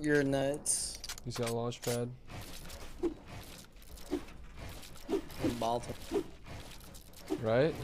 You're nuts. He's got a launch pad. Right?